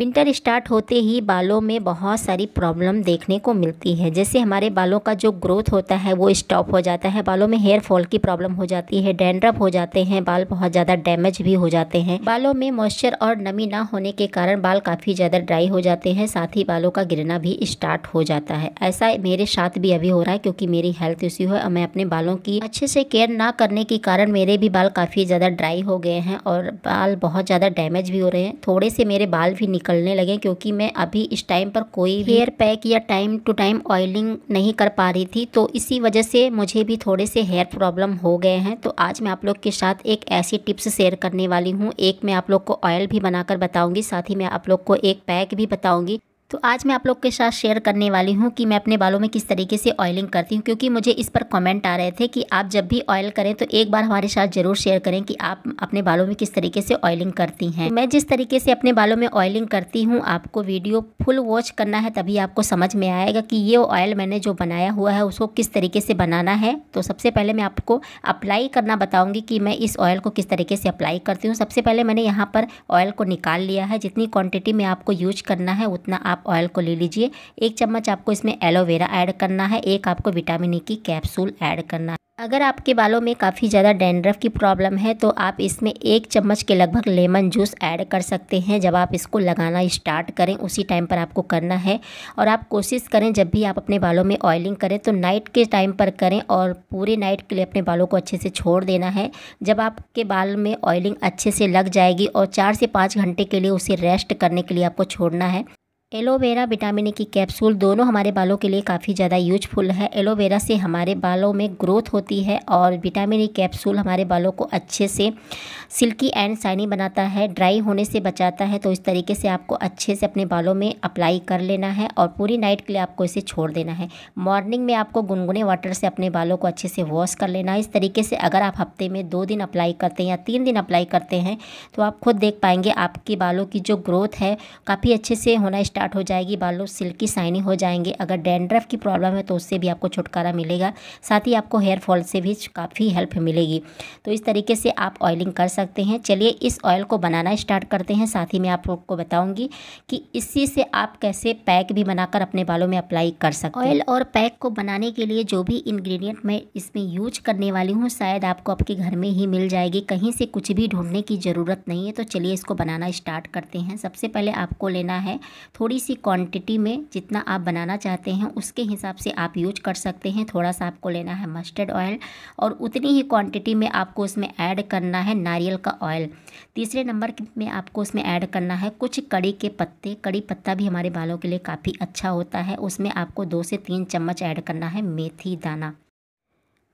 winter start होते ही बालों में बहुत सारी प्रॉब्लम देखने को मिलती है जैसे हमारे बालों का जो ग्रोथ होता है वो स्टॉप हो जाता है बालों में हेयर फॉल की प्रॉब्लम हो जाती है डैंड्रफ हो जाते हैं बाल बहुत ज़्यादा डैमेज भी हो जाते हैं बालों में मॉइस्चर और नमी ना होने के कारण बाल काफ़ी ज़्यादा ड्राई हो जाते हैं साथ ही बालों का गिरना भी स्टार्ट हो जाता है ऐसा मेरे साथ भी अभी हो रहा है क्योंकि मेरी हेल्थ इश्यू है और मैं अपने बालों की अच्छे से केयर ना करने के कारण मेरे भी बाल काफ़ी ज़्यादा ड्राई हो गए हैं और बाल बहुत ज़्यादा डैमेज भी हो रहे हैं थोड़े से मेरे बाल भी निकलने लगे क्योंकि मैं अभी इस टाइम पर कोई हेयर पैक या टाइम टू टाइम ऑयलिंग नहीं कर पा रही थी तो इसी वजह से मुझे भी थोड़े से हेयर प्रॉब्लम हो गए हैं तो आज मैं आप लोग के साथ एक ऐसी टिप्स शेयर करने वाली हूँ एक मैं आप लोग को ऑयल भी बनाकर बताऊँगी साथ ही मैं आप लोग को एक पैक भी बताऊँगी तो आज मैं आप लोग के साथ शेयर करने वाली हूँ कि मैं अपने बालों में किस तरीके से ऑयलिंग करती हूँ क्योंकि मुझे इस पर कमेंट आ रहे थे कि आप जब भी ऑयल करें तो एक बार हमारे साथ ज़रूर शेयर करें कि आप अपने बालों में किस तरीके से ऑयलिंग करती हैं मैं जिस तरीके से अपने बालों में ऑयलिंग करती हूँ आपको वीडियो फुल वॉच करना है तभी आपको समझ में आएगा कि ये ऑयल मैंने जो बनाया हुआ है उसको किस तरीके से बनाना है तो सबसे पहले मैं आपको अप्लाई करना बताऊँगी कि मैं इस ऑयल को किस तरीके से अप्लाई करती हूँ सबसे पहले मैंने यहाँ पर ऑयल को निकाल लिया है जितनी क्वान्टिटी में आपको यूज करना है उतना आप ऑयल को ले लीजिए एक चम्मच आपको इसमें एलोवेरा ऐड करना है एक आपको विटामिन ई e की कैप्सूल ऐड करना है अगर आपके बालों में काफ़ी ज़्यादा डेंड्रफ की प्रॉब्लम है तो आप इसमें एक चम्मच के लगभग लेमन जूस ऐड कर सकते हैं जब आप इसको लगाना स्टार्ट करें उसी टाइम पर आपको करना है और आप कोशिश करें जब भी आप अपने बालों में ऑयलिंग करें तो नाइट के टाइम पर करें और पूरे नाइट के लिए अपने बालों को अच्छे से छोड़ देना है जब आपके बाल में ऑयलिंग अच्छे से लग जाएगी और चार से पाँच घंटे के लिए उसे रेस्ट करने के लिए आपको छोड़ना है एलोवेरा विटामिन e की कैप्सूल दोनों हमारे बालों के लिए काफ़ी ज़्यादा यूजफुल है एलोवेरा से हमारे बालों में ग्रोथ होती है और विटामिन ई e कैप्सूल हमारे बालों को अच्छे से सिल्की एंड शाइनी बनाता है ड्राई होने से बचाता है तो इस तरीके से आपको अच्छे से अपने बालों में अप्लाई कर लेना है और पूरी नाइट के लिए आपको इसे छोड़ देना है मॉर्निंग में आपको गुनगुने वाटर से अपने बालों को अच्छे से वॉश कर लेना है इस तरीके से अगर आप हफ्ते में दो दिन अप्लाई करते हैं या तीन दिन अप्लाई करते हैं तो आप खुद देख पाएंगे आपके बालों की जो ग्रोथ है काफ़ी अच्छे से होना स्टार्ट स्टार्ट हो जाएगी बालों सिल्की साइनी हो जाएंगे अगर डेंड्रफ की प्रॉब्लम है तो उससे भी आपको छुटकारा मिलेगा साथ ही आपको हेयर फॉल से भी काफ़ी हेल्प मिलेगी तो इस तरीके से आप ऑयलिंग कर सकते हैं चलिए इस ऑयल को बनाना स्टार्ट करते हैं साथ ही मैं आप लोग को बताऊँगी कि इसी से आप कैसे पैक भी बनाकर अपने बालों में अप्लाई कर सकते ऑयल और पैक को बनाने के लिए जो भी इन्ग्रीडियंट मैं इसमें यूज करने वाली हूँ शायद आपको आपके घर में ही मिल जाएगी कहीं से कुछ भी ढूंढने की ज़रूरत नहीं है तो चलिए इसको बनाना स्टार्ट करते हैं सबसे पहले आपको लेना है थोड़ी थोड़ी सी क्वांटिटी में जितना आप बनाना चाहते हैं उसके हिसाब से आप यूज कर सकते हैं थोड़ा सा आपको लेना है मस्टर्ड ऑयल और उतनी ही क्वांटिटी में आपको उसमें ऐड करना है नारियल का ऑयल तीसरे नंबर में आपको उसमें ऐड करना है कुछ कड़ी के पत्ते कड़ी पत्ता भी हमारे बालों के लिए काफ़ी अच्छा होता है उसमें आपको दो से तीन चम्मच ऐड करना है मेथी दाना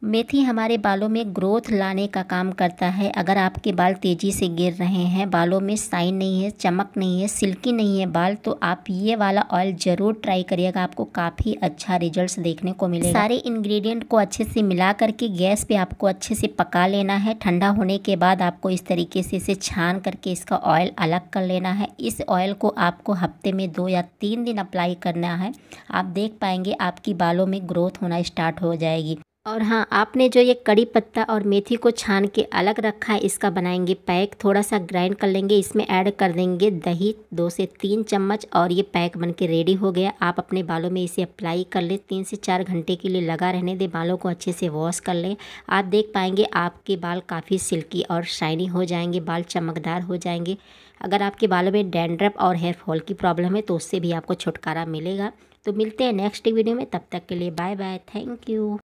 मेथी हमारे बालों में ग्रोथ लाने का काम करता है अगर आपके बाल तेज़ी से गिर रहे हैं बालों में साइन नहीं है चमक नहीं है सिल्की नहीं है बाल तो आप ये वाला ऑयल ज़रूर ट्राई करिएगा आपको काफ़ी अच्छा रिजल्ट्स देखने को मिलेगा सारे इंग्रेडिएंट को अच्छे से मिला करके गैस पे आपको अच्छे से पका लेना है ठंडा होने के बाद आपको इस तरीके से इसे छान करके इसका ऑयल अलग कर लेना है इस ऑयल को आपको हफ्ते में दो या तीन दिन अप्लाई करना है आप देख पाएंगे आपकी बालों में ग्रोथ होना स्टार्ट हो जाएगी और हाँ आपने जो ये कड़ी पत्ता और मेथी को छान के अलग रखा है इसका बनाएंगे पैक थोड़ा सा ग्राइंड कर लेंगे इसमें ऐड कर देंगे दही दो से तीन चम्मच और ये पैक बन के रेडी हो गया आप अपने बालों में इसे अप्लाई कर लें तीन से चार घंटे के लिए लगा रहने दें बालों को अच्छे से वॉश कर लें आप देख पाएंगे आपके बाल काफ़ी सिल्की और शाइनी हो जाएंगे बाल चमकदार हो जाएंगे अगर आपके बालों में डैंड्रप और हेयर फॉल की प्रॉब्लम है तो उससे भी आपको छुटकारा मिलेगा तो मिलते हैं नेक्स्ट वीडियो में तब तक के लिए बाय बाय थैंक यू